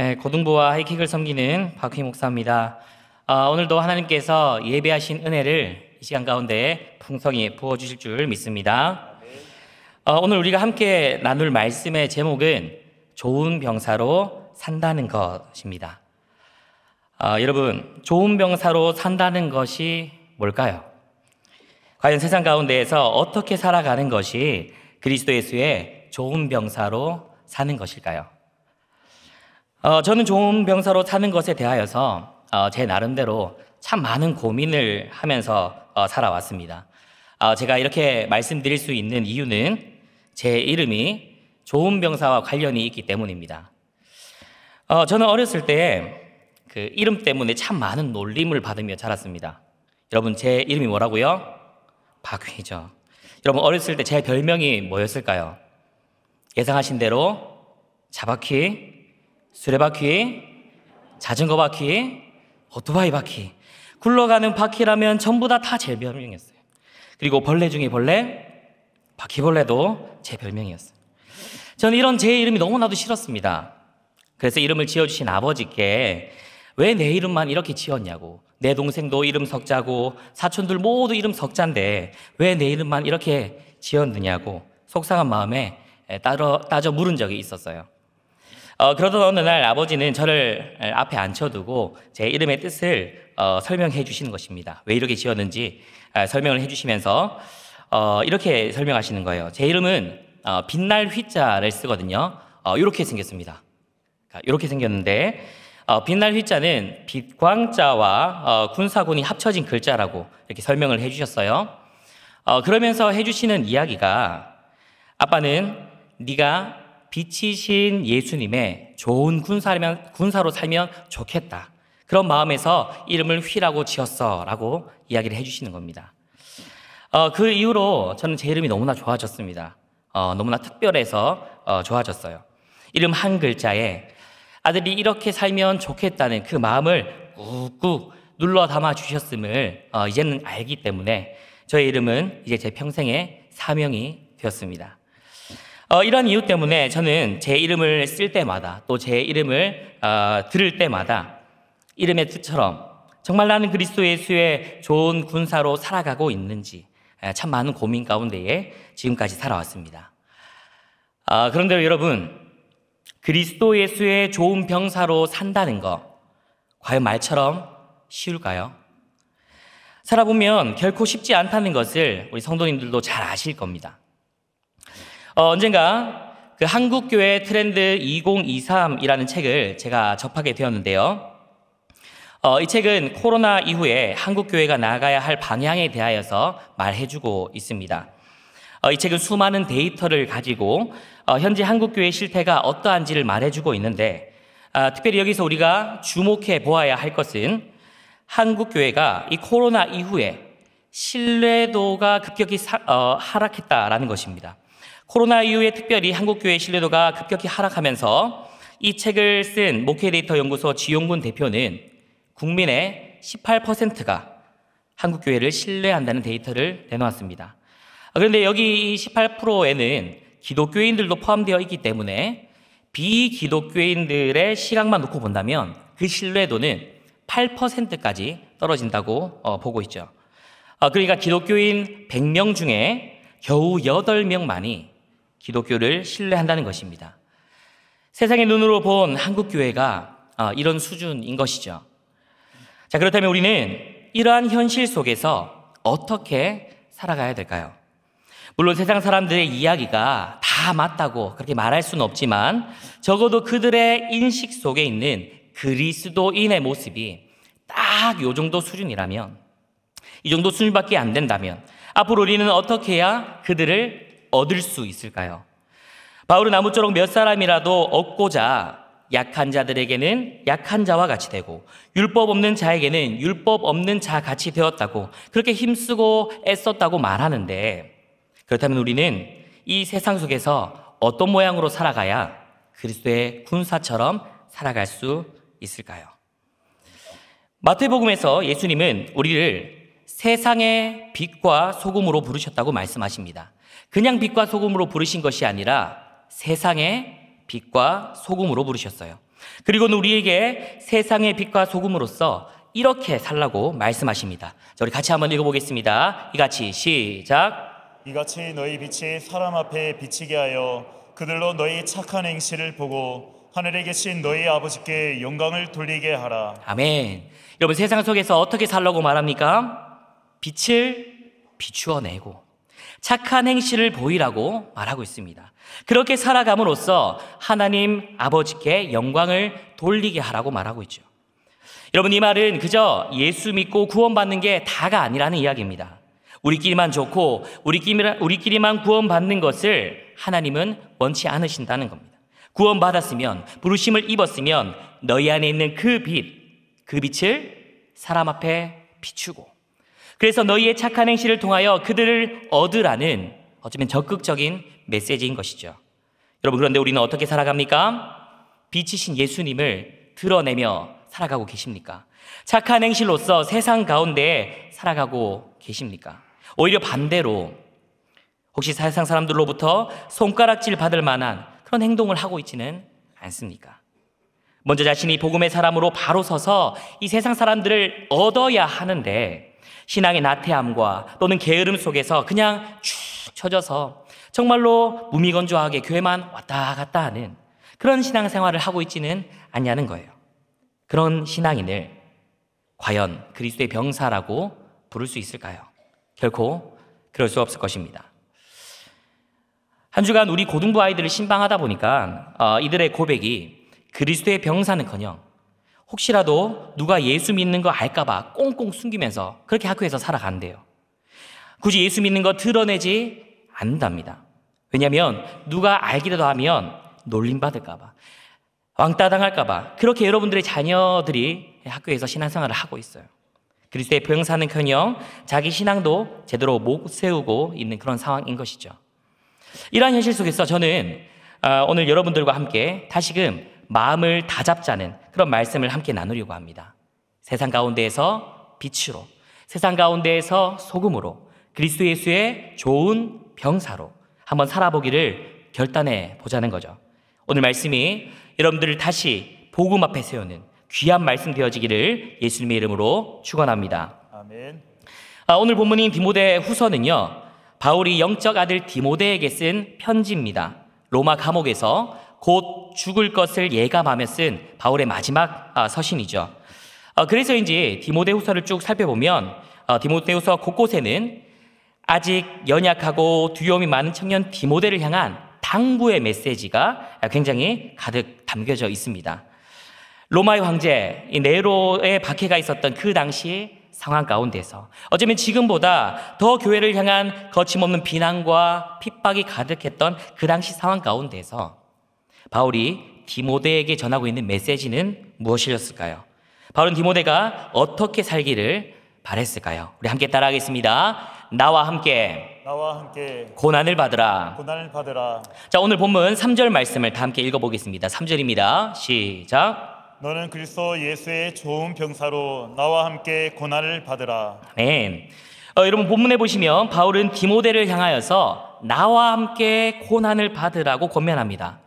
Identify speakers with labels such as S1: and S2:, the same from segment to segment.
S1: 예, 고등부와 하이킥을 섬기는 박휘 목사입니다. 아, 오늘도 하나님께서 예배하신 은혜를 이 시간 가운데 풍성히 부어주실 줄 믿습니다. 아, 오늘 우리가 함께 나눌 말씀의 제목은 좋은 병사로 산다는 것입니다. 아, 여러분, 좋은 병사로 산다는 것이 뭘까요? 과연 세상 가운데에서 어떻게 살아가는 것이 그리스도 예수의 좋은 병사로 사는 것일까요? 어, 저는 좋은 병사로 사는 것에 대하여서 어, 제 나름대로 참 많은 고민을 하면서 어, 살아왔습니다. 어, 제가 이렇게 말씀드릴 수 있는 이유는 제 이름이 좋은 병사와 관련이 있기 때문입니다. 어, 저는 어렸을 때 그 이름 때문에 참 많은 놀림을 받으며 자랐습니다. 여러분 제 이름이 뭐라고요? 박휘죠. 여러분 어렸을 때 제 별명이 뭐였을까요? 예상하신 대로 자바퀴 수레바퀴, 자전거 바퀴, 오토바이 바퀴. 굴러가는 바퀴라면 전부 다 다 제 별명이었어요. 그리고 벌레 중에 벌레, 바퀴벌레도 제 별명이었어요. 저는 이런 제 이름이 너무나도 싫었습니다. 그래서 이름을 지어주신 아버지께 왜 내 이름만 이렇게 지었냐고. 내 동생도 이름 석자고 사촌들 모두 이름 석자인데 왜 내 이름만 이렇게 지었느냐고 속상한 마음에 따져 물은 적이 있었어요. 어, 그러던 어느 날 아버지는 저를 앞에 앉혀두고 제 이름의 뜻을 어, 설명해 주시는 것입니다. 왜 이렇게 지었는지 아, 설명을 해 주시면서 어, 이렇게 설명하시는 거예요. 제 이름은 어, 빛날 휘자를 쓰거든요. 이렇게 어, 생겼습니다. 이렇게 그러니까 생겼는데 어, 빛날 휘자는 빛광자와 어, 군사군이 합쳐진 글자라고 이렇게 설명을 해 주셨어요. 그러면서 해 주시는 이야기가 아빠는 네가 빛이신 예수님의 좋은 군사면, 군사로 살면 좋겠다. 그런 마음에서 이름을 휘라고 지었어. 라고 이야기를 해주시는 겁니다. 어, 그 이후로 저는 제 이름이 너무나 좋아졌습니다. 어, 너무나 특별해서 어, 좋아졌어요. 이름 한 글자에 아들이 이렇게 살면 좋겠다는 그 마음을 꾹꾹 눌러 담아 주셨음을 어, 이제는 알기 때문에 저의 이름은 이제 제 평생의 사명이 되었습니다. 어, 이런 이유 때문에 저는 제 이름을 쓸 때마다 또 제 이름을 어, 들을 때마다 이름의 뜻처럼 정말 나는 그리스도예 수의 좋은 군사로 살아가고 있는지 참 많은 고민 가운데에 지금까지 살아왔습니다. 어, 그런데 여러분 그리스도 예수의 좋은 병사로 산다는 거 과연 말처럼 쉬울까요? 살아보면 결코 쉽지 않다는 것을 우리 성도님들도 잘 아실 겁니다. 어, 언젠가 그 한국교회 트렌드 2023이라는 책을 제가 접하게 되었는데요. 어, 이 책은 코로나 이후에 한국교회가 나아가야 할 방향에 대하여서 말해주고 있습니다. 어, 이 책은 수많은 데이터를 가지고 어, 현재 한국교회 실태가 어떠한지를 말해주고 있는데 아, 특별히 여기서 우리가 주목해 보아야 할 것은 한국교회가 이 코로나 이후에 신뢰도가 급격히 사, 어, 하락했다라는 것입니다. 코로나 이후에 특별히 한국교회 신뢰도가 급격히 하락하면서 이 책을 쓴 목회데이터 연구소 지용군 대표는 국민의 18%가 한국교회를 신뢰한다는 데이터를 내놓았습니다. 아, 그런데 여기 18%에는 기독교인들도 포함되어 있기 때문에 비기독교인들의 시각만 놓고 본다면 그 신뢰도는 8%까지 떨어진다고 어, 보고 있죠. 아, 그러니까 기독교인 100명 중에 겨우 8명만이 기독교를 신뢰한다는 것입니다. 세상의 눈으로 본 한국교회가 아, 이런 수준인 것이죠. 자, 그렇다면 우리는 이러한 현실 속에서 어떻게 살아가야 될까요? 물론 세상 사람들의 이야기가 다 맞다고 그렇게 말할 수는 없지만 적어도 그들의 인식 속에 있는 그리스도인의 모습이 딱 요 정도 수준이라면 이 정도 수준밖에 안 된다면 앞으로 우리는 어떻게 해야 그들을 얻을 수 있을까요? 바울은 아무쪼록 몇 사람이라도 얻고자 약한 자들에게는 약한 자와 같이 되고 율법 없는 자에게는 율법 없는 자 같이 되었다고 그렇게 힘쓰고 애썼다고 말하는데 그렇다면 우리는 이 세상 속에서 어떤 모양으로 살아가야 그리스도의 군사처럼 살아갈 수 있을까요? 마태복음에서 예수님은 우리를 세상의 빛과 소금으로 부르셨다고 말씀하십니다. 그냥 빛과 소금으로 부르신 것이 아니라 세상의 빛과 소금으로 부르셨어요. 그리고는 우리에게 세상의 빛과 소금으로서 이렇게 살라고 말씀하십니다. 자, 우리 같이 한번 읽어보겠습니다. 이같이 시작.
S2: 이같이 너희 빛이 사람 앞에 비치게 하여 그들로 너희 착한 행실을 보고 하늘에 계신 너희 아버지께 영광을 돌리게 하라.
S1: 아멘. 여러분 세상 속에서 어떻게 살라고 말합니까? 빛을 비추어내고 착한 행실을 보이라고 말하고 있습니다. 그렇게 살아감으로써 하나님 아버지께 영광을 돌리게 하라고 말하고 있죠. 여러분 이 말은 그저 예수 믿고 구원받는 게 다가 아니라는 이야기입니다. 우리끼리만 좋고 우리끼리만, 구원받는 것을 하나님은 원치 않으신다는 겁니다. 구원받았으면 부르심을 입었으면 너희 안에 있는 그 빛, 그 빛을 사람 앞에 비추고 그래서 너희의 착한 행실을 통하여 그들을 얻으라는 어쩌면 적극적인 메시지인 것이죠. 여러분, 그런데 우리는 어떻게 살아갑니까? 빛이신 예수님을 드러내며 살아가고 계십니까? 착한 행실로서 세상 가운데 살아가고 계십니까? 오히려 반대로 혹시 세상 사람들로부터 손가락질 받을 만한 그런 행동을 하고 있지는 않습니까? 먼저 자신이 복음의 사람으로 바로 서서 이 세상 사람들을 얻어야 하는데 신앙의 나태함과 또는 게으름 속에서 그냥 쭉 쳐져서 정말로 무미건조하게 교회만 왔다 갔다 하는 그런 신앙생활을 하고 있지는 않냐는 거예요. 그런 신앙인을 과연 그리스도의 병사라고 부를 수 있을까요? 결코 그럴 수 없을 것입니다. 한 주간 우리 고등부 아이들을 신방하다 보니까 어, 이들의 고백이 그리스도의 병사는커녕 혹시라도 누가 예수 믿는 거 알까봐 꽁꽁 숨기면서 그렇게 학교에서 살아간대요. 굳이 예수 믿는 거 드러내지 않는답니다. 왜냐하면 누가 알기라도 하면 놀림받을까봐 왕따 당할까봐 그렇게 여러분들의 자녀들이 학교에서 신앙생활을 하고 있어요. 그리스도의 병사는커녕 자기 신앙도 제대로 못 세우고 있는 그런 상황인 것이죠. 이러한 현실 속에서 저는 아, 오늘 여러분들과 함께 다시금 마음을 다잡자는 그런 말씀을 함께 나누려고 합니다. 세상 가운데에서 빛으로, 세상 가운데에서 소금으로, 그리스도 예수의 좋은 병사로 한번 살아보기를 결단해 보자는 거죠. 오늘 말씀이 여러분들을 다시 복음 앞에 세우는 귀한 말씀 되어지기를 예수님의 이름으로 축원합니다. 아멘. 아, 오늘 본문인 디모데 후서는요. 바울이 영적 아들 디모데에게 쓴 편지입니다. 로마 감옥에서 곧 죽을 것을 예감하며 쓴 바울의 마지막 아, 서신이죠. 어, 그래서인지 디모데후서를 쭉 살펴보면 어, 디모데후서 곳곳에는 아직 연약하고 두려움이 많은 청년 디모데를 향한 당부의 메시지가 굉장히 가득 담겨져 있습니다. 로마의 황제 네로의 박해가 있었던 그 당시 상황 가운데서 어쩌면 지금보다 더 교회를 향한 거침없는 비난과 핍박이 가득했던 그 당시 상황 가운데서 바울이 디모데에게 전하고 있는 메시지는 무엇이었을까요? 바울은 디모데가 어떻게 살기를 바랬을까요? 우리 함께 따라하겠습니다. 나와 함께
S2: 나와 함께
S1: 고난을 받으라
S2: 고난을 받으라.
S1: 자, 오늘 본문 3절 말씀을 다 함께 읽어 보겠습니다. 3절입니다. 시작.
S2: 너는 그리스도 예수의 좋은 병사로 나와 함께 고난을 받으라.
S1: 아멘. 어, 여러분 본문에 보시면 바울은 디모데를 향하여서 나와 함께 고난을 받으라고 권면합니다.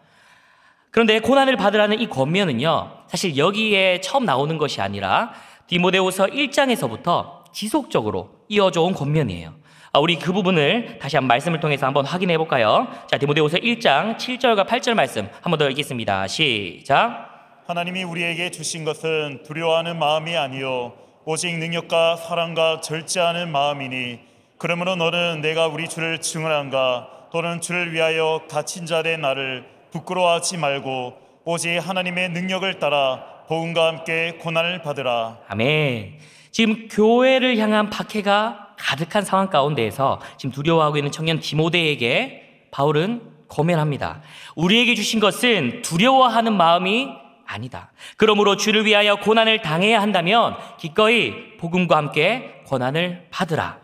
S1: 그런데 고난을 받으라는 이 권면은요, 사실 여기에 처음 나오는 것이 아니라 디모데후서 1장에서부터 지속적으로 이어져 온 권면이에요. 아, 우리 그 부분을 다시 한 말씀을 통해서 한번 확인해 볼까요? 자, 디모데후서 1장 7절과 8절 말씀 한번 더 읽겠습니다.
S2: 시작. 하나님이 우리에게 주신 것은 두려워하는 마음이 아니요 오직 능력과 사랑과 절제하는 마음이니 그러므로 너는 내가 우리 주를 증언한가 또는 주를 위하여 갇힌 자의 나를 부끄러워하지 말고 오직 하나님의 능력을 따라 복음과 함께 고난을 받으라.
S1: 아멘. 지금 교회를 향한 박해가 가득한 상황 가운데에서 지금 두려워하고 있는 청년 디모데에게 바울은 고면합니다. 우리에게 주신 것은 두려워하는 마음이 아니다. 그러므로 주를 위하여 고난을 당해야 한다면 기꺼이 복음과 함께 고난을 받으라.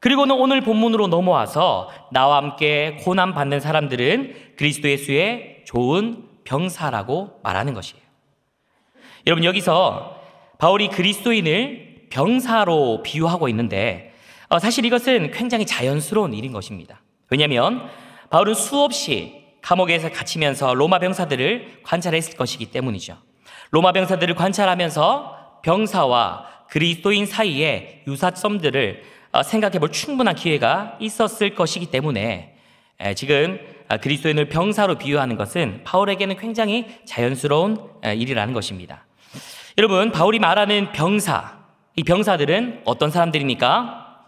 S1: 그리고는 오늘 본문으로 넘어와서 나와 함께 고난 받는 사람들은 그리스도 예수의 좋은 병사라고 말하는 것이에요. 여러분 여기서 바울이 그리스도인을 병사로 비유하고 있는데 어, 사실 이것은 굉장히 자연스러운 일인 것입니다. 왜냐하면 바울은 수없이 감옥에서 갇히면서 로마 병사들을 관찰했을 것이기 때문이죠. 로마 병사들을 관찰하면서 병사와 그리스도인 사이의 유사점들을 어, 생각해 볼 충분한 기회가 있었을 것이기 때문에 지금 아, 그리스도인을 병사로 비유하는 것은 바울에게는 굉장히 자연스러운 일이라는 것입니다. 여러분, 바울이 말하는 병사, 이 병사들은 어떤 사람들입니까?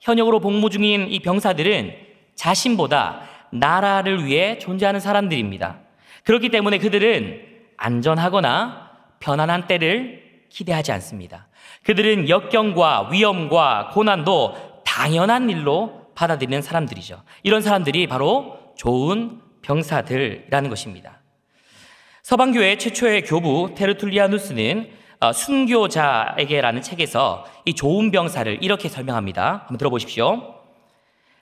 S1: 현역으로 복무 중인 이 병사들은 자신보다 나라를 위해 존재하는 사람들입니다. 그렇기 때문에 그들은 안전하거나 편안한 때를 기대하지 않습니다. 그들은 역경과 위험과 고난도 당연한 일로 받아들이는 사람들이죠. 이런 사람들이 바로 좋은 병사들이라는 것입니다. 서방교회 최초의 교부 테르툴리아누스는 어, 순교자에게라는 책에서 이 좋은 병사를 이렇게 설명합니다. 한번 들어보십시오.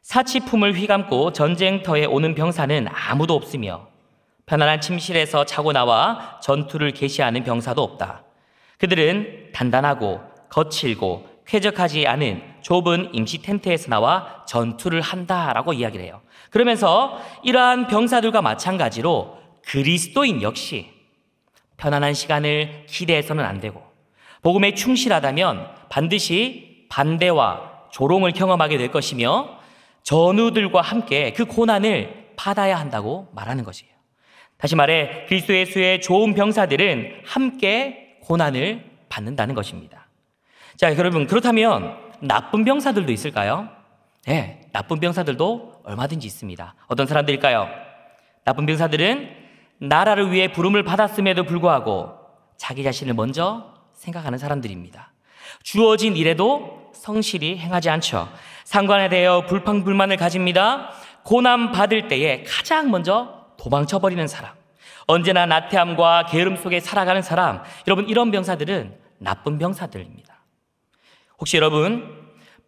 S1: 사치품을 휘감고 전쟁터에 오는 병사는 아무도 없으며 편안한 침실에서 자고 나와 전투를 개시하는 병사도 없다. 그들은 단단하고 거칠고 쾌적하지 않은 좁은 임시 텐트에서 나와 전투를 한다라고 이야기를 해요. 그러면서 이러한 병사들과 마찬가지로 그리스도인 역시 편안한 시간을 기대해서는 안 되고 복음에 충실하다면 반드시 반대와 조롱을 경험하게 될 것이며 전우들과 함께 그 고난을 받아야 한다고 말하는 것이에요. 다시 말해 그리스도의 수의 좋은 병사들은 함께 고난을 받는다는 것입니다. 자, 여러분, 그렇다면 나쁜 병사들도 있을까요? 네, 나쁜 병사들도 얼마든지 있습니다. 어떤 사람들일까요? 나쁜 병사들은 나라를 위해 부름을 받았음에도 불구하고 자기 자신을 먼저 생각하는 사람들입니다. 주어진 일에도 성실히 행하지 않죠. 상관에 대하 불평불만을 가집니다. 고난 받을 때에 가장 먼저 도망쳐버리는 사람. 언제나 나태함과 게으름 속에 살아가는 사람, 여러분 이런 병사들은 나쁜 병사들입니다. 혹시 여러분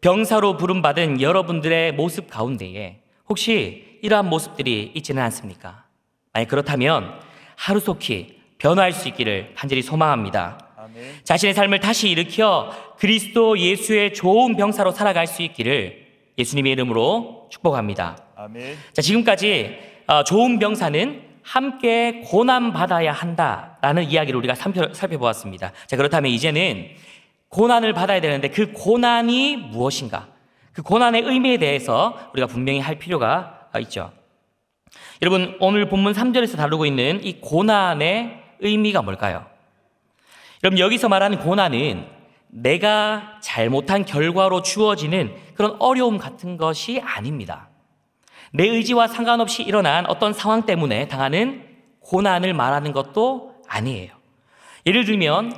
S1: 병사로 부름받은 여러분들의 모습 가운데에 혹시 이러한 모습들이 있지는 않습니까? 만약 그렇다면 하루속히 변화할 수 있기를 간절히 소망합니다. 아멘. 자신의 삶을 다시 일으켜 그리스도 예수의 좋은 병사로 살아갈 수 있기를 예수님의 이름으로 축복합니다. 아멘. 자, 지금까지 어, 좋은 병사는 함께 고난받아야 한다라는 이야기를 우리가 살펴보았습니다. 자, 그렇다면 이제는 고난을 받아야 되는데 그 고난이 무엇인가? 그 고난의 의미에 대해서 우리가 분명히 할 필요가 있죠. 여러분, 오늘 본문 3절에서 다루고 있는 이 고난의 의미가 뭘까요? 여러분, 여기서 말하는 고난은 내가 잘못한 결과로 주어지는 그런 어려움 같은 것이 아닙니다. 내 의지와 상관없이 일어난 어떤 상황 때문에 당하는 고난을 말하는 것도 아니에요. 예를 들면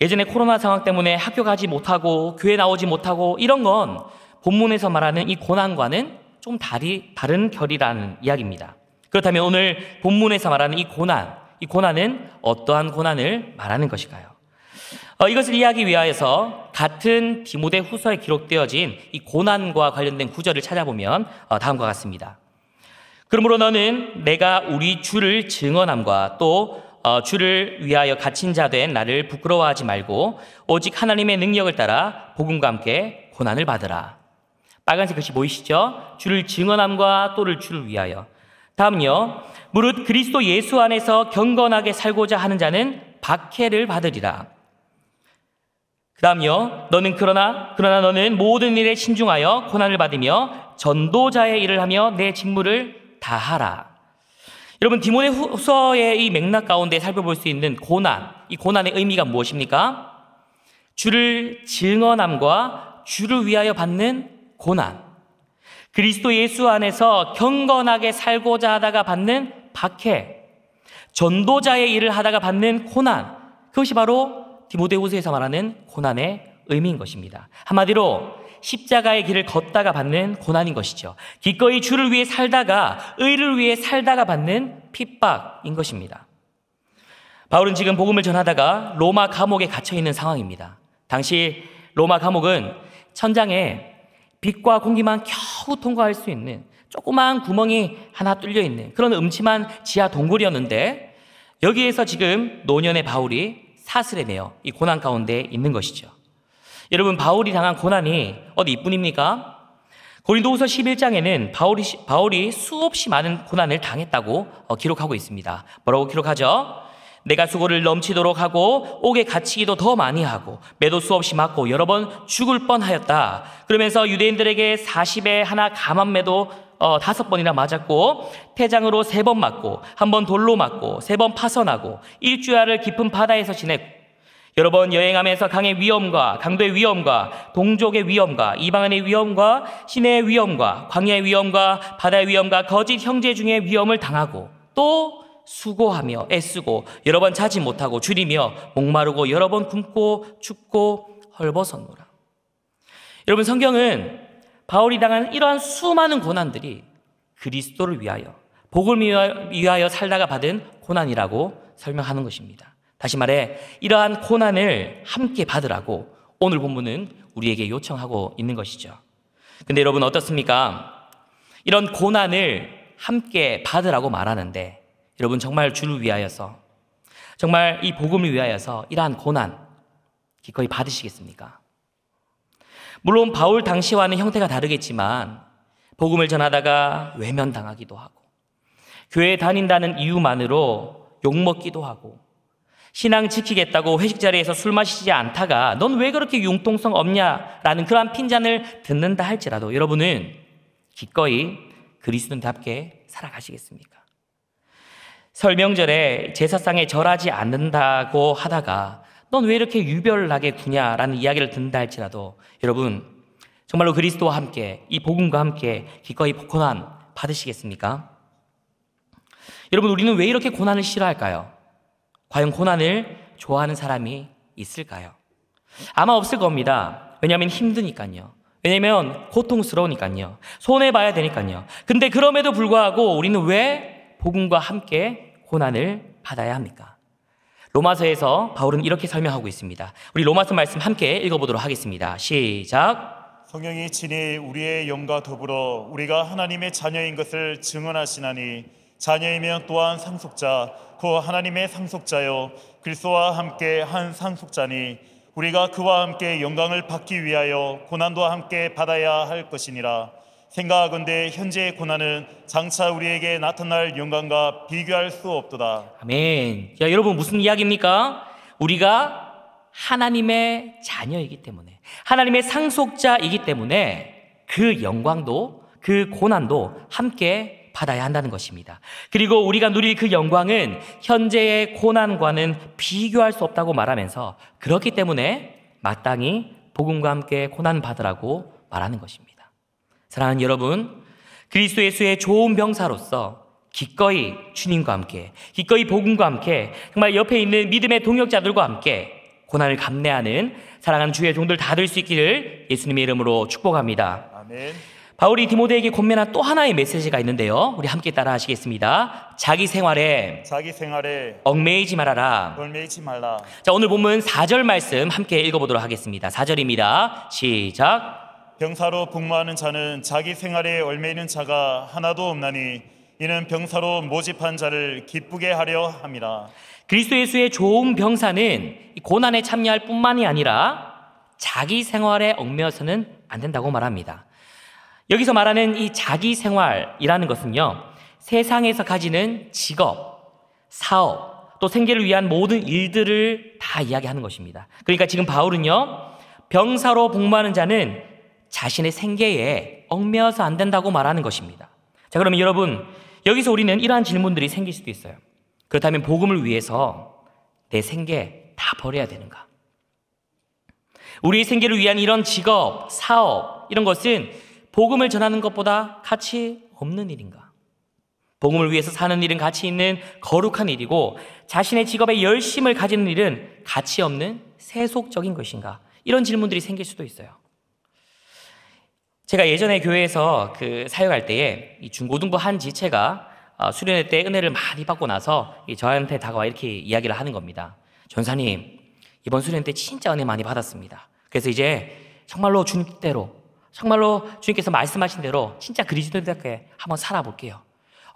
S1: 예전에 코로나 상황 때문에 학교 가지 못하고 교회 나오지 못하고 이런 건 본문에서 말하는 이 고난과는 좀 다리, 다른 결이라는 이야기입니다. 그렇다면 오늘 본문에서 말하는 이 고난, 이 고난은 어떠한 고난을 말하는 것일까요? 어, 이것을 이해하기 위하여서 같은 디모데 후서에 기록되어진 이 고난과 관련된 구절을 찾아보면 어, 다음과 같습니다. 그러므로 너는 내가 우리 주를 증언함과 또 어, 주를 위하여 갇힌 자 된 나를 부끄러워하지 말고 오직 하나님의 능력을 따라 복음과 함께 고난을 받으라. 빨간색 글씨 보이시죠? 주를 증언함과 또를 주를 위하여. 다음요. 무릇 그리스도 예수 안에서 경건하게 살고자 하는 자는 박해를 받으리라. 그 다음요. 너는 그러나 그러나 너는 모든 일에 신중하여 고난을 받으며 전도자의 일을 하며 내 직무를 다하라. 여러분 디모데후서의 이 맥락 가운데 살펴볼 수 있는 고난, 이 고난의 의미가 무엇입니까? 주를 증언함과 주를 위하여 받는 고난. 그리스도 예수 안에서 경건하게 살고자 하다가 받는 박해. 전도자의 일을 하다가 받는 고난. 그것이 바로 디모데후서에서 말하는 고난의 의미인 것입니다. 한마디로 십자가의 길을 걷다가 받는 고난인 것이죠. 기꺼이 주를 위해 살다가 의를 위해 살다가 받는 핍박인 것입니다. 바울은 지금 복음을 전하다가 로마 감옥에 갇혀 있는 상황입니다. 당시 로마 감옥은 천장에 빛과 공기만 겨우 통과할 수 있는 조그마한 구멍이 하나 뚫려 있는 그런 음침한 지하 동굴이었는데 여기에서 지금 노년의 바울이 사슬에 매어이 고난 가운데 있는 것이죠. 여러분 바울이 당한 고난이 어디 이뿐입니까? 고린도후서 11장에는 바울이, 바울이 수없이 많은 고난을 당했다고 어, 기록하고 있습니다. 뭐라고 기록하죠? 내가 수고를 넘치도록 하고 옥에 갇히기도 더 많이 하고 매도 수없이 맞고 여러 번 죽을 뻔하였다. 그러면서 유대인들에게 40에 하나 감한 매도 어, 다섯 번이나 맞았고 태장으로 세 번 맞고 한 번 돌로 맞고 세 번 파선하고 일주야를 깊은 바다에서 지냈고 여러 번 여행하면서 강의 위험과 강도의 위험과 동족의 위험과 이방인의 위험과 시내의 위험과 광야의 위험과 바다의 위험과 거짓 형제 중의 위험을 당하고 또 수고하며 애쓰고 여러 번 자지 못하고 줄이며 목마르고 여러 번 굶고 춥고 헐벗었노라. 여러분 성경은 바울이 당한 이러한 수많은 고난들이 그리스도를 위하여 복을 위하여 살다가 받은 고난이라고 설명하는 것입니다. 다시 말해 이러한 고난을 함께 받으라고 오늘 본문은 우리에게 요청하고 있는 것이죠. 근데 여러분 어떻습니까? 이런 고난을 함께 받으라고 말하는데 여러분 정말 주를 위하여서 정말 이 복음을 위하여서 이러한 고난 기꺼이 받으시겠습니까? 물론 바울 당시와는 형태가 다르겠지만 복음을 전하다가 외면당하기도 하고 교회 에 다닌다는 이유만으로 욕먹기도 하고 신앙 지키겠다고 회식 자리에서 술 마시지 않다가 넌 왜 그렇게 융통성 없냐라는 그러한 핀잔을 듣는다 할지라도 여러분은 기꺼이 그리스도답게 살아가시겠습니까? 설명절에 제사상에 절하지 않는다고 하다가 넌왜 이렇게 유별나게 구냐라는 이야기를 듣는다 할지라도 여러분 정말로 그리스도와 함께 이 복음과 함께 기꺼이 복고한 받으시겠습니까? 여러분 우리는 왜 이렇게 고난을 싫어할까요? 과연 고난을 좋아하는 사람이 있을까요? 아마 없을 겁니다. 왜냐하면 힘드니까요. 왜냐면 고통스러우니까요. 손해 봐야 되니까요. 근데 그럼에도 불구하고 우리는 왜 복음과 함께 고난을 받아야 합니까? 로마서에서 바울은 이렇게 설명하고 있습니다. 우리 로마서 말씀 함께 읽어보도록 하겠습니다. 시작.
S2: 성령이 친히 우리의 영과 더불어 우리가 하나님의 자녀인 것을 증언하시나니 자녀이면 또한 상속자 곧 하나님의 상속자요 그리스도와 함께 한 상속자니 우리가 그와 함께 영광을 받기 위하여 고난도 함께 받아야 할 것이니라. 생각하건대 현재의 고난은 장차 우리에게 나타날 영광과 비교할 수 없도다.
S1: 아멘. 자, 여러분 무슨 이야기입니까? 우리가 하나님의 자녀이기 때문에 하나님의 상속자이기 때문에 그 영광도 그 고난도 함께 받아야 한다는 것입니다. 그리고 우리가 누릴 그 영광은 현재의 고난과는 비교할 수 없다고 말하면서 그렇기 때문에 마땅히 복음과 함께 고난 받으라고 말하는 것입니다. 사랑하는 여러분, 그리스도 예수의 좋은 병사로서 기꺼이 주님과 함께, 기꺼이 복음과 함께, 정말 옆에 있는 믿음의 동역자들과 함께 고난을 감내하는 사랑하는 주의 종들 다 될 수 있기를 예수님의 이름으로 축복합니다. 아멘. 바울이 디모데에게 권면한 또 하나의 메시지가 있는데요. 우리 함께 따라 하시겠습니다. 자기 생활에
S2: 자기 생활에
S1: 얽매이지 말아라.
S2: 얽매이지 말라.
S1: 자, 오늘 보면 4절 말씀 함께 읽어 보도록 하겠습니다. 4절입니다. 시작.
S2: 병사로 복무하는 자는 자기 생활에 얼매이는 자가 하나도 없나니 이는 병사로 모집한 자를 기쁘게 하려 합니다. 그리스도 예수의
S1: 좋은 병사는 고난에 참여할 뿐만이 아니라 자기 생활에 얽매여서는 안 된다고 말합니다. 여기서 말하는 이 자기 생활이라는 것은요, 세상에서 가지는 직업, 사업, 또 생계를 위한 모든 일들을 다 이야기하는 것입니다. 그러니까 지금 바울은요, 병사로 복무하는 자는 자신의 생계에 얽매여서 안 된다고 말하는 것입니다. 자, 그러면 여러분, 여기서 우리는 이러한 질문들이 생길 수도 있어요. 그렇다면 복음을 위해서 내 생계 다 버려야 되는가? 우리의 생계를 위한 이런 직업, 사업, 이런 것은 복음을 전하는 것보다 가치 없는 일인가? 복음을 위해서 사는 일은 가치 있는 거룩한 일이고 자신의 직업에 열심을 가지는 일은 가치 없는 세속적인 것인가? 이런 질문들이 생길 수도 있어요. 제가 예전에 교회에서 그 사역할 때에 이 중고등부 한 지체가 어, 수련회 때 은혜를 많이 받고 나서 저한테 다가와 이렇게 이야기를 하는 겁니다. 전사님, 이번 수련회 때 진짜 은혜 많이 받았습니다. 그래서 이제 정말로 주님대로, 정말로 주님께서 말씀하신 대로 진짜 그리스도인답게 한번 살아볼게요.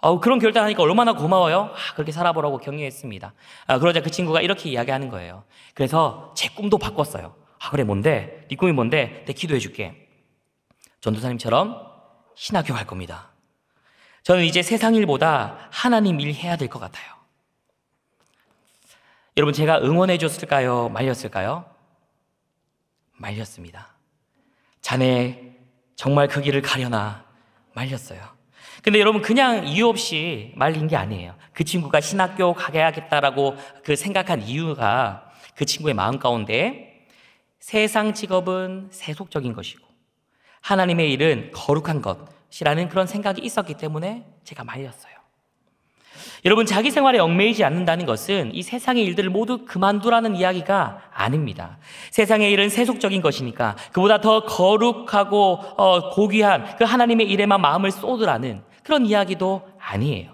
S1: 어, 그런 결단하니까 얼마나 고마워요? 아, 그렇게 살아보라고 격려했습니다. 아, 그러자 그 친구가 이렇게 이야기하는 거예요. 그래서 제 꿈도 바꿨어요. 아, 그래, 뭔데? 네 꿈이 뭔데? 내 기도해줄게. 전도사님처럼 신학교 갈 겁니다. 저는 이제 세상 일보다 하나님 일 해야 될 것 같아요. 여러분, 제가 응원해 줬을까요? 말렸을까요? 말렸습니다. 자네 정말 그 길을 가려나 말렸어요. 근데 여러분, 그냥 이유 없이 말린 게 아니에요. 그 친구가 신학교 가야겠다라고그 생각한 이유가 그 친구의 마음 가운데 세상 직업은 세속적인 것이고 하나님의 일은 거룩한 것이라는 그런 생각이 있었기 때문에 제가 말렸어요. 여러분, 자기 생활에 얽매이지 않는다는 것은 이 세상의 일들을 모두 그만두라는 이야기가 아닙니다. 세상의 일은 세속적인 것이니까 그보다 더 거룩하고 어, 고귀한 그 하나님의 일에만 마음을 쏟으라는 그런 이야기도 아니에요.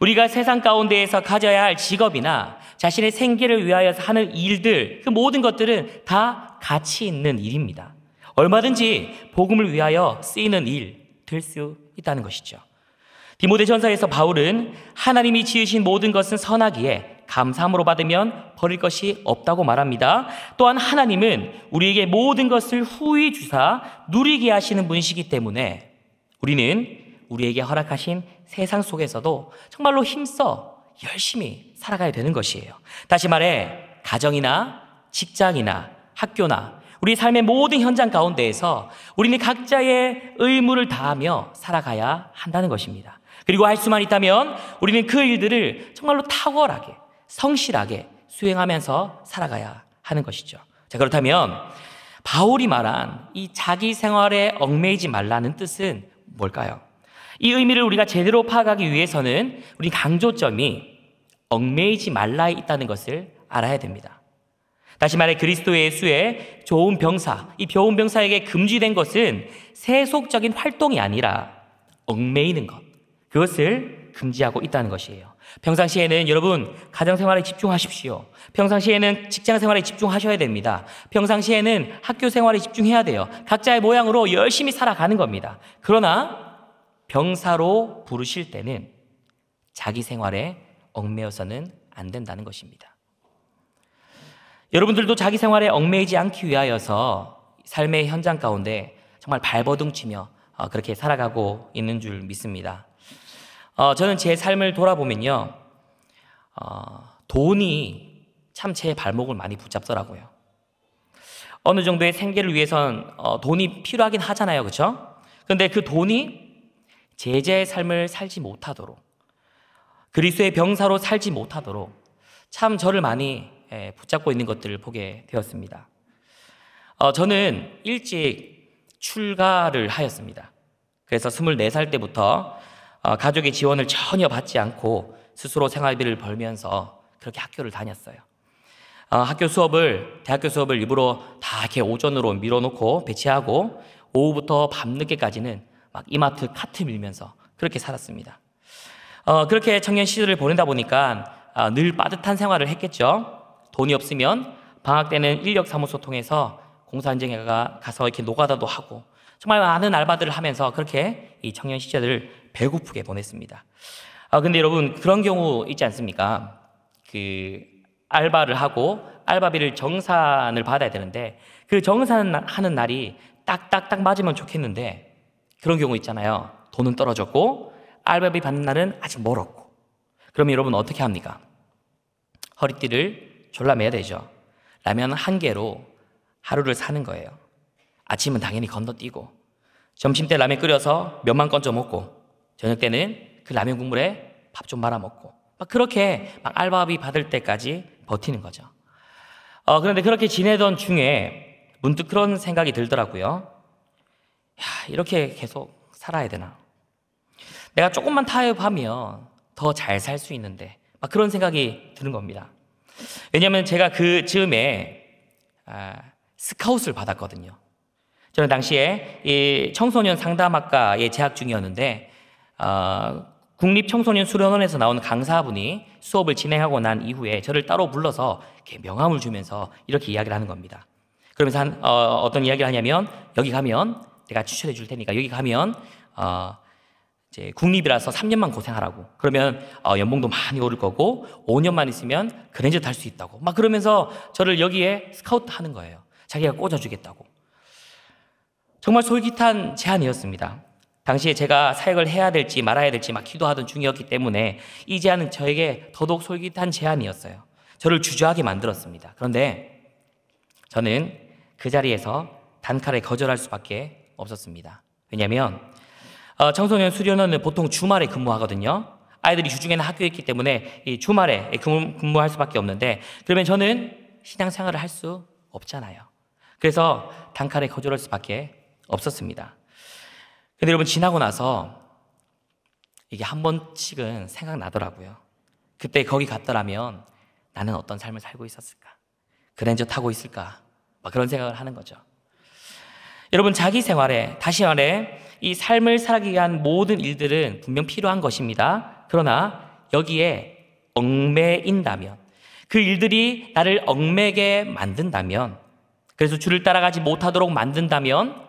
S1: 우리가 세상 가운데에서 가져야 할 직업이나 자신의 생계를 위하여 하는 일들, 그 모든 것들은 다 가치 있는 일입니다. 얼마든지 복음을 위하여 쓰이는 일 될 수 있다는 것이죠. 디모데전서에서 바울은 하나님이 지으신 모든 것은 선하기에 감사함으로 받으면 버릴 것이 없다고 말합니다. 또한 하나님은 우리에게 모든 것을 후히 주사 누리게 하시는 분이시기 때문에 우리는 우리에게 허락하신 세상 속에서도 정말로 힘써 열심히 살아가야 되는 것이에요. 다시 말해 가정이나 직장이나 학교나 우리 삶의 모든 현장 가운데에서 우리는 각자의 의무를 다하며 살아가야 한다는 것입니다. 그리고 할 수만 있다면 우리는 그 일들을 정말로 탁월하게, 성실하게 수행하면서 살아가야 하는 것이죠. 자, 그렇다면 바울이 말한 이 자기 생활에 얽매이지 말라는 뜻은 뭘까요? 이 의미를 우리가 제대로 파악하기 위해서는 우리 강조점이 얽매이지 말라 있다는 것을 알아야 됩니다. 다시 말해 그리스도 예수의 좋은 병사, 이 좋은 병사에게 금지된 것은 세속적인 활동이 아니라 얽매이는 것. 그것을 금지하고 있다는 것이에요. 평상시에는 여러분 가정 생활에 집중하십시오. 평상시에는 직장 생활에 집중하셔야 됩니다. 평상시에는 학교 생활에 집중해야 돼요. 각자의 모양으로 열심히 살아가는 겁니다. 그러나 병사로 부르실 때는 자기 생활에 얽매여서는 안 된다는 것입니다. 여러분들도 자기 생활에 얽매이지 않기 위하여서 삶의 현장 가운데 정말 발버둥치며 어, 그렇게 살아가고 있는 줄 믿습니다. 어, 저는 제 삶을 돌아보면요, 어, 돈이 참 제 발목을 많이 붙잡더라고요. 어느 정도의 생계를 위해선 돈이 필요하긴 하잖아요, 그렇죠? 데그 돈이 제자의 삶을 살지 못하도록 그리스의 병사로 살지 못하도록 참 저를 많이 붙잡고 있는 것들을 보게 되었습니다. 어, 저는 일찍 출가를 하였습니다. 그래서 24살 때부터 어, 가족의 지원을 전혀 받지 않고 스스로 생활비를 벌면서 그렇게 학교를 다녔어요. 어, 학교 수업을, 대학교 수업을 일부러 다 이렇게 오전으로 밀어놓고 배치하고 오후부터 밤늦게까지는 막 이마트 카트 밀면서 그렇게 살았습니다. 그렇게 청년 시절을 보내다 보니까 늘 빠듯한 생활을 했겠죠. 돈이 없으면 방학 때는 인력 사무소 통해서 공사안정회가 가서 이렇게 노가다도 하고 정말 많은 알바들을 하면서 그렇게 이 청년 시절을 배고프게 보냈습니다. 아 근데 여러분 그런 경우 있지 않습니까? 그 알바를 하고 알바비를 정산을 받아야 되는데 그 정산하는 날이 딱딱딱 맞으면 좋겠는데 그런 경우 있잖아요. 돈은 떨어졌고 알바비 받는 날은 아직 멀었고 그럼 여러분 어떻게 합니까? 허리띠를 졸라매야 되죠. 라면 한 개로 하루를 사는 거예요. 아침은 당연히 건너뛰고 점심 때 라면 끓여서 몇만 건져 먹고 저녁 때는 그 라면 국물에 밥 좀 말아 먹고 막 그렇게 막 알바비 받을 때까지 버티는 거죠. 어, 그런데 그렇게 지내던 중에 문득 그런 생각이 들더라고요. 야, 이렇게 계속 살아야 되나? 내가 조금만 타협하면 더 잘 살 수 있는데 막 그런 생각이 드는 겁니다. 왜냐하면 제가 그 즈음에 아, 스카웃을 받았거든요. 저는 당시에 이 청소년 상담학과에 재학 중이었는데 어, 국립 청소년 수련원에서 나온 강사분이 수업을 진행하고 난 이후에 저를 따로 불러서 명함을 주면서 이렇게 이야기를 하는 겁니다. 그러면서 한, 어, 떤 이야기를 하냐면 여기 가면 내가 추천해 줄 테니까 여기 가면 어, 이제 국립이라서 3년만 고생하라고. 그러면 어, 연봉도 많이 오를 거고 5년만 있으면 그랜저 탈 수 있다고. 막 그러면서 저를 여기에 스카우트 하는 거예요. 자기가 꽂아주겠다고. 정말 솔깃한 제안이었습니다. 당시에 제가 사역을 해야 될지 말아야 될지 막 기도하던 중이었기 때문에 이 제안은 저에게 더더욱 솔깃한 제안이었어요. 저를 주저하게 만들었습니다. 그런데 저는 그 자리에서 단칼에 거절할 수밖에 없었습니다. 왜냐하면 어, 청소년 수련원은 보통 주말에 근무하거든요. 아이들이 주중에는 학교에 있기 때문에 이 주말에 근무할 수밖에 없는데 그러면 저는 신앙생활을 할 수 없잖아요. 그래서 단칼에 거절할 수밖에 없었습니다. 근데 여러분 지나고 나서 이게 한 번씩은 생각나더라고요. 그때 거기 갔더라면 나는 어떤 삶을 살고 있었을까? 그랜저 타고 있을까? 막 그런 생각을 하는 거죠. 여러분 자기 생활에 다시 말해 이 삶을 살아기 위한 모든 일들은 분명 필요한 것입니다. 그러나 여기에 얽매인다면 그 일들이 나를 얽매게 만든다면 그래서 주를 따라가지 못하도록 만든다면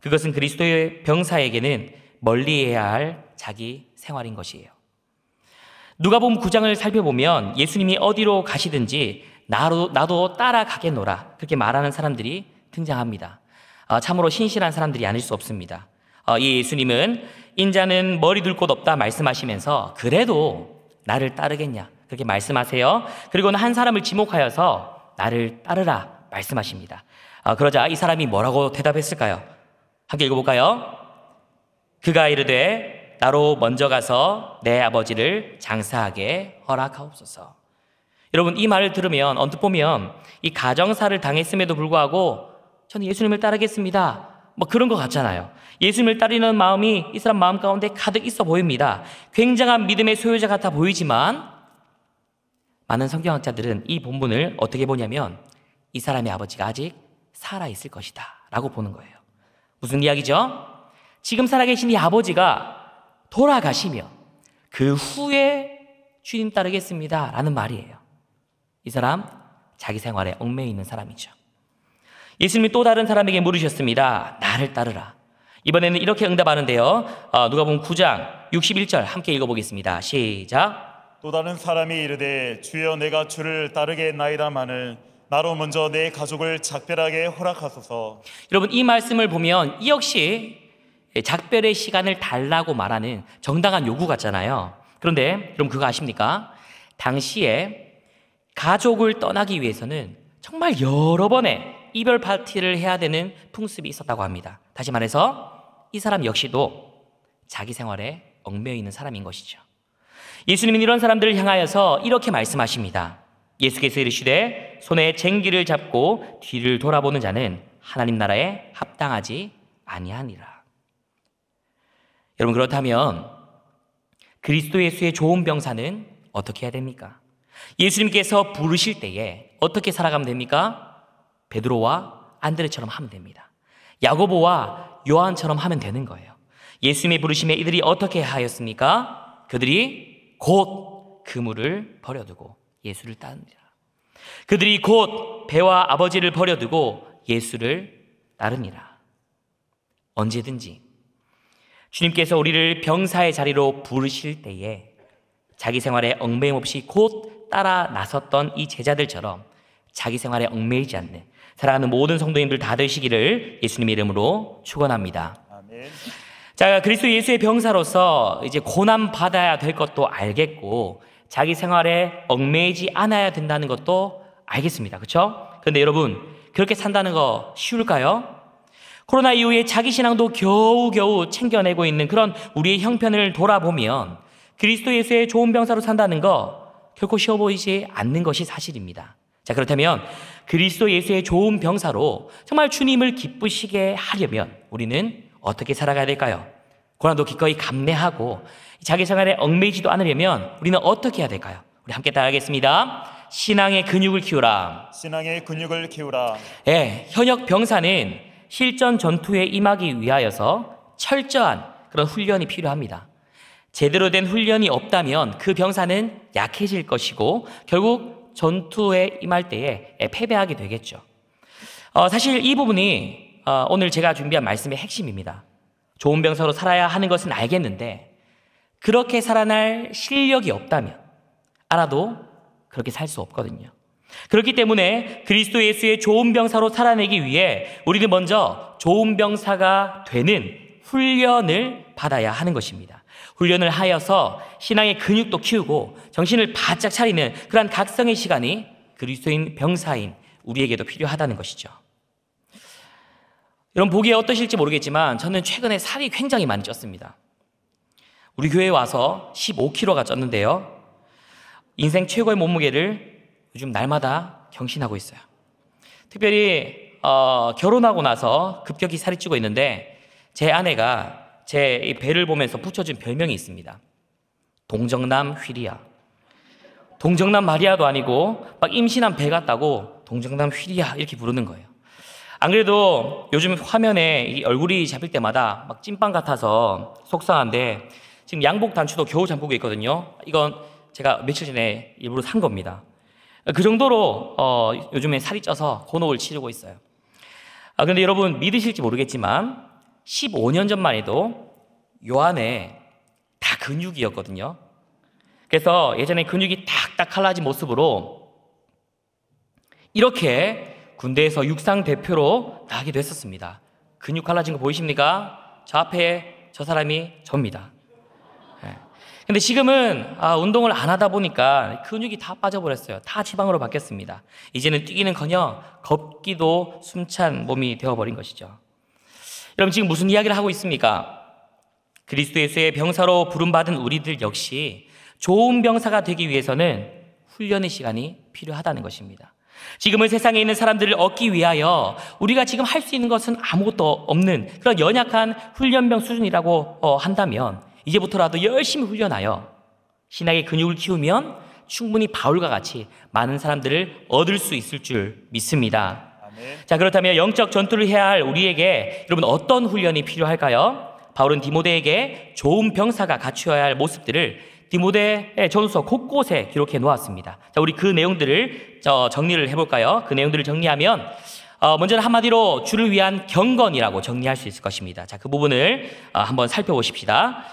S1: 그것은 그리스도의 병사에게는 멀리해야 할 자기 생활인 것이에요. 누가복음 9장을 살펴보면 예수님이 어디로 가시든지 나로, 나도 따라가겠노라 그렇게 말하는 사람들이 등장합니다. 아, 참으로 신실한 사람들이 아닐 수 없습니다. 어, 이 예수님은 인자는 머리 둘 곳 없다 말씀하시면서 그래도 나를 따르겠냐 그렇게 말씀하세요. 그리고는 한 사람을 지목하여서 나를 따르라 말씀하십니다. 어, 그러자 이 사람이 뭐라고 대답했을까요? 함께 읽어볼까요? 그가 이르되 나로 먼저 가서 내 아버지를 장사하게 허락하옵소서. 여러분 이 말을 들으면 언뜻 보면 이 가정사를 당했음에도 불구하고 저는 예수님을 따르겠습니다. 뭐 그런 것 같잖아요. 예수님을 따르는 마음이 이 사람 마음 가운데 가득 있어 보입니다. 굉장한 믿음의 소유자 같아 보이지만 많은 성경학자들은 이 본문을 어떻게 보냐면 이 사람의 아버지가 아직 살아있을 것이다 라고 보는 거예요. 무슨 이야기죠? 지금 살아계신 이 아버지가 돌아가시며 그 후에 주님 따르겠습니다 라는 말이에요. 이 사람 자기 생활에 얽매여 있는 사람이죠. 예수님이 또 다른 사람에게 물으셨습니다. 나를 따르라. 이번에는 이렇게 응답하는데요. 어, 누가 보면 9장 61절 함께 읽어보겠습니다. 시작.
S2: 또 다른 사람이 이르되 주여 내가 주를 따르게나이다마는 나로 먼저 내 가족을 작별하게 허락하소서.
S1: 여러분 이 말씀을 보면 이 역시 작별의 시간을 달라고 말하는 정당한 요구 같잖아요. 그런데 여러분 그거 아십니까? 당시에 가족을 떠나기 위해서는 정말 여러 번의 이별 파티를 해야 되는 풍습이 있었다고 합니다. 다시 말해서 이 사람 역시도 자기 생활에 얽매여 있는 사람인 것이죠. 예수님은 이런 사람들을 향하여서 이렇게 말씀하십니다. 예수께서 이르시되 손에 쟁기를 잡고 뒤를 돌아보는 자는 하나님 나라에 합당하지 아니하니라. 여러분 그렇다면 그리스도 예수의 좋은 병사는 어떻게 해야 됩니까? 예수님께서 부르실 때에 어떻게 살아가면 됩니까? 베드로와 안드레처럼 하면 됩니다. 야고보와 요한처럼 하면 되는 거예요. 예수님의 부르심에 이들이 어떻게 하였습니까? 그들이 곧 그물을 버려두고 예수를 따릅니다. 그들이 곧 배와 아버지를 버려두고 예수를 따릅니다. 언제든지 주님께서 우리를 병사의 자리로 부르실 때에 자기 생활에 얽매임 없이 곧 따라 나섰던 이 제자들처럼 자기 생활에 얽매이지 않는 사랑하는 모든 성도님들 다 되시기를 예수님 이름으로 축원합니다. 자, 그리스도 예수의 병사로서 이제 고난 받아야 될 것도 알겠고 자기 생활에 얽매이지 않아야 된다는 것도 알겠습니다. 그렇죠? 그데 여러분, 그렇게 산다는 거 쉬울까요? 코로나 이후에 자기 신앙도 겨우겨우 챙겨내고 있는 그런 우리의 형편을 돌아보면 그리스도 예수의 좋은 병사로 산다는 거 결코 쉬워 보이지 않는 것이 사실입니다. 자, 그렇다면 그리스도 예수의 좋은 병사로 정말 주님을 기쁘시게 하려면 우리는 어떻게 살아가야 될까요? 고난도 기꺼이 감내하고 자기 생활에 얽매이지도 않으려면 우리는 어떻게 해야 될까요? 우리 함께 따라하겠습니다. 신앙의 근육을 키우라.
S2: 신앙의 근육을 키우라.
S1: 예, 현역 병사는 실전 전투에 임하기 위하여서 철저한 그런 훈련이 필요합니다. 제대로 된 훈련이 없다면 그 병사는 약해질 것이고 결국 전투에 임할 때에 예, 패배하게 되겠죠. 어, 사실 이 부분이 어, 오늘 제가 준비한 말씀의 핵심입니다. 좋은 병사로 살아야 하는 것은 알겠는데 그렇게 살아날 실력이 없다면 알아도 그렇게 살 수 없거든요. 그렇기 때문에 그리스도 예수의 좋은 병사로 살아내기 위해 우리는 먼저 좋은 병사가 되는 훈련을 받아야 하는 것입니다. 훈련을 하여서 신앙의 근육도 키우고 정신을 바짝 차리는 그러한 각성의 시간이 그리스도인 병사인 우리에게도 필요하다는 것이죠. 여러분 보기에 어떠실지 모르겠지만 저는 최근에 살이 굉장히 많이 쪘습니다. 우리 교회에 와서 15kg가 쪘는데요. 인생 최고의 몸무게를 요즘 날마다 경신하고 있어요. 특별히 어, 결혼하고 나서 급격히 살이 찌고 있는데 제 아내가 제 배를 보면서 붙여준 별명이 있습니다. 동정남 휘리아 동정남 마리아도 아니고 막 임신한 배 같다고 동정남 휘리아 이렇게 부르는 거예요. 안 그래도 요즘 화면에 얼굴이 잡힐 때마다 막 찐빵 같아서 속상한데 지금 양복 단추도 겨우 잠그고 있거든요. 이건 제가 며칠 전에 일부러 산 겁니다. 그 정도로 어, 요즘에 살이 쪄서 고노을 치르고 있어요. 아, 근데 여러분 믿으실지 모르겠지만 15년 전만 해도 요한의 다 근육이었거든요. 그래서 예전에 근육이 딱딱 칼라진 모습으로 이렇게 군대에서 육상 대표로 나가게 됐었습니다. 근육 칼라진 거 보이십니까? 저 앞에 저 사람이 접니다. 예. 근데 지금은 아, 운동을 안 하다 보니까 근육이 다 빠져버렸어요. 다 지방으로 바뀌었습니다. 이제는 뛰기는커녕 걷기도 숨찬 몸이 되어버린 것이죠. 여러분 지금 무슨 이야기를 하고 있습니까? 그리스도 예수의 병사로 부름받은 우리들 역시 좋은 병사가 되기 위해서는 훈련의 시간이 필요하다는 것입니다. 지금은 세상에 있는 사람들을 얻기 위하여 우리가 지금 할 수 있는 것은 아무것도 없는 그런 연약한 훈련병 수준이라고 어, 한다면 이제부터라도 열심히 훈련하여 신학의 근육을 키우면 충분히 바울과 같이 많은 사람들을 얻을 수 있을 줄 믿습니다. 자, 그렇다면 영적 전투를 해야 할 우리에게 여러분 어떤 훈련이 필요할까요? 바울은 디모데에게 좋은 병사가 갖추어야 할 모습들을 디모데의 예, 전서 곳곳에 기록해 놓았습니다. 자, 우리 그 내용들을 정리를 해볼까요? 그 내용들을 정리하면 어, 먼저 한마디로 주를 위한 경건이라고 정리할 수 있을 것입니다. 자, 그 부분을 어, 한번 살펴보십시다.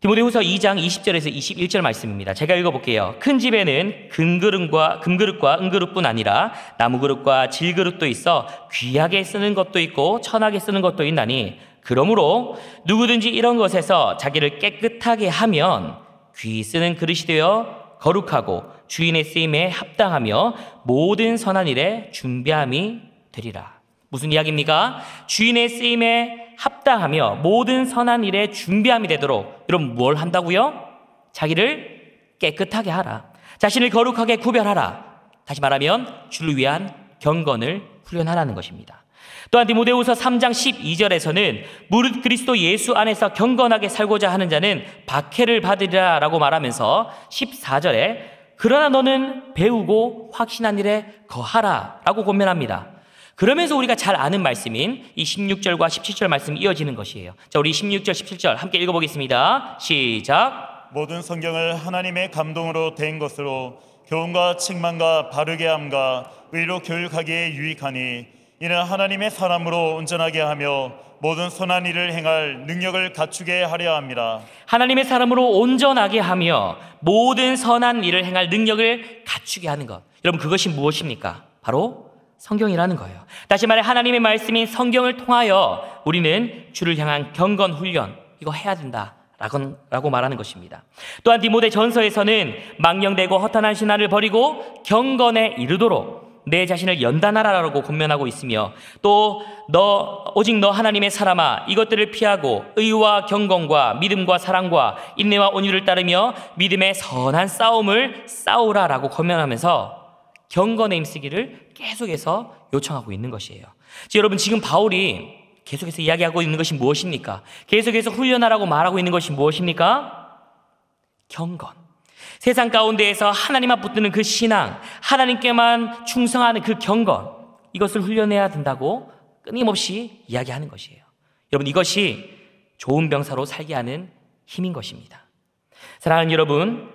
S1: 디모데후서 2장 20절에서 21절 말씀입니다. 제가 읽어볼게요. 큰 집에는 금그릇과 금그릇과 은그릇뿐 아니라 나무그릇과 질그릇도 있어 귀하게 쓰는 것도 있고 천하게 쓰는 것도 있나니 그러므로 누구든지 이런 것에서 자기를 깨끗하게 하면 귀 쓰는 그릇이 되어 거룩하고 주인의 쓰임에 합당하며 모든 선한 일에 준비함이 되리라. 무슨 이야기입니까? 주인의 쓰임에 합당하며 모든 선한 일에 준비함이 되도록 여러분 뭘 한다고요? 자기를 깨끗하게 하라. 자신을 거룩하게 구별하라. 다시 말하면 주를 위한 경건을 훈련하라는 것입니다. 또한 디모데후서 3장 12절에서는 무릇 그리스도 예수 안에서 경건하게 살고자 하는 자는 박해를 받으리라라고 말하면서 14절에 그러나 너는 배우고 확신한 일에 거하라라고 권면합니다. 그러면서 우리가 잘 아는 말씀인 이 16절과 17절 말씀이 이어지는 것이에요. 자, 우리 16절, 17절 함께 읽어보겠습니다. 시작.
S2: 모든 성경을 하나님의 감동으로 된 것으로 교훈과 책망과 바르게 함과 의로 교육하기에 유익하니 이는 하나님의 사람으로 온전하게 하며 모든 선한 일을 행할 능력을 갖추게 하려 합니다.
S1: 하나님의 사람으로 온전하게 하며 모든 선한 일을 행할 능력을 갖추게 하는 것. 여러분 그것이 무엇입니까? 바로 성경이라는 거예요. 다시 말해 하나님의 말씀인 성경을 통하여 우리는 주를 향한 경건 훈련 이거 해야 된다. 라고 말하는 것입니다. 또한 디모데 전서에서는 망령되고 허탄한 신화를 버리고 경건에 이르도록 내 자신을 연단하라라고 권면하고 있으며 또 너 오직 너 하나님의 사람아 이것들을 피하고 의와 경건과 믿음과 사랑과 인내와 온유를 따르며 믿음의 선한 싸움을 싸우라라고 권면하면서 경건의 힘쓰기를 계속해서 요청하고 있는 것이에요. 여러분 지금 바울이 계속해서 이야기하고 있는 것이 무엇입니까? 계속해서 훈련하라고 말하고 있는 것이 무엇입니까? 경건. 세상 가운데에서 하나님만 붙드는 그 신앙, 하나님께만 충성하는 그 경건, 이것을 훈련해야 된다고 끊임없이 이야기하는 것이에요. 여러분, 이것이 좋은 병사로 살게 하는 힘인 것입니다. 사랑하는 여러분,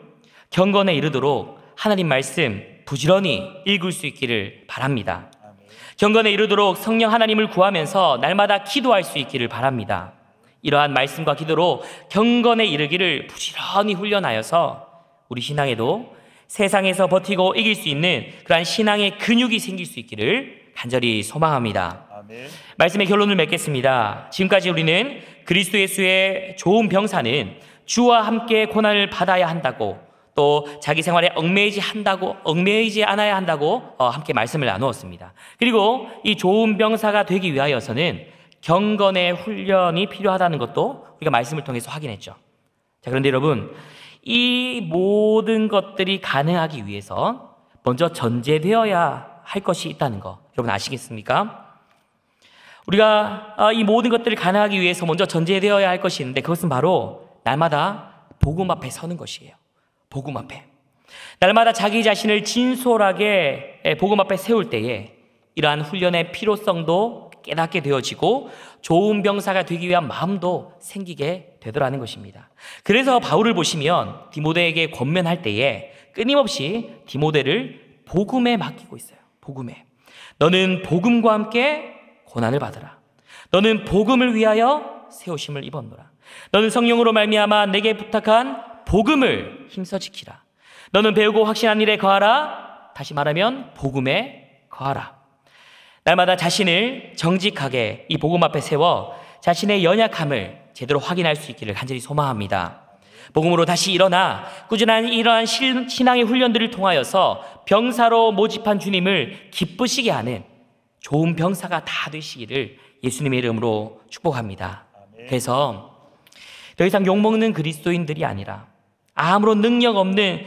S1: 경건에 이르도록 하나님 말씀, 부지런히 읽을 수 있기를 바랍니다. 경건에 이르도록 성령 하나님을 구하면서 날마다 기도할 수 있기를 바랍니다. 이러한 말씀과 기도로 경건에 이르기를 부지런히 훈련하여서 우리 신앙에도 세상에서 버티고 이길 수 있는 그러한 신앙의 근육이 생길 수 있기를 간절히 소망합니다. 아멘. 말씀의 결론을 맺겠습니다. 지금까지 우리는 그리스도 예수의 좋은 병사는 주와 함께 고난을 받아야 한다고 또 자기 생활에 얽매이지 한다고 얽매이지 않아야 한다고 어, 함께 말씀을 나누었습니다. 그리고 이 좋은 병사가 되기 위하여서는 경건의 훈련이 필요하다는 것도 우리가 말씀을 통해서 확인했죠. 자, 그런데 여러분, 이 모든 것들이 가능하기 위해서 먼저 전제되어야 할 것이 있다는 거 여러분 아시겠습니까? 우리가 아, 이 모든 것들을 가능하기 위해서 먼저 전제되어야 할 것이 있는데 그것은 바로 날마다 복음 앞에 서는 것이에요. 복음 앞에 날마다 자기 자신을 진솔하게 예, 복음 앞에 세울 때에 이러한 훈련의 필요성도 깨닫게 되어지고 좋은 병사가 되기 위한 마음도 생기게 되더라는 것입니다. 그래서 바울을 보시면 디모데에게 권면할 때에 끊임없이 디모데를 복음에 맡기고 있어요. 복음에. 너는 복음과 함께 고난을 받으라. 너는 복음을 위하여 세우심을 입었노라. 너는 성령으로 말미암아 내게 부탁한 복음을 힘써 지키라. 너는 배우고 확신한 일에 거하라. 다시 말하면 복음에 거하라. 날마다 자신을 정직하게 이 복음 앞에 세워 자신의 연약함을 제대로 확인할 수 있기를 간절히 소망합니다. 복음으로 다시 일어나 꾸준한 이러한 신앙의 훈련들을 통하여서 병사로 모집한 주님을 기쁘시게 하는 좋은 병사가 다 되시기를 예수님의 이름으로 축복합니다. 그래서 더 이상 욕먹는 그리스도인들이 아니라 아무런 능력 없는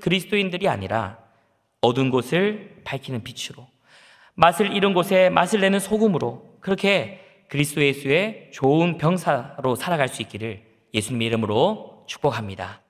S1: 그리스도인들이 아니라 어두운 곳을 밝히는 빛으로 맛을 잃은 곳에 맛을 내는 소금으로 그렇게 그리스도 예수의 좋은 병사로 살아갈 수 있기를 예수님의 이름으로 축복합니다.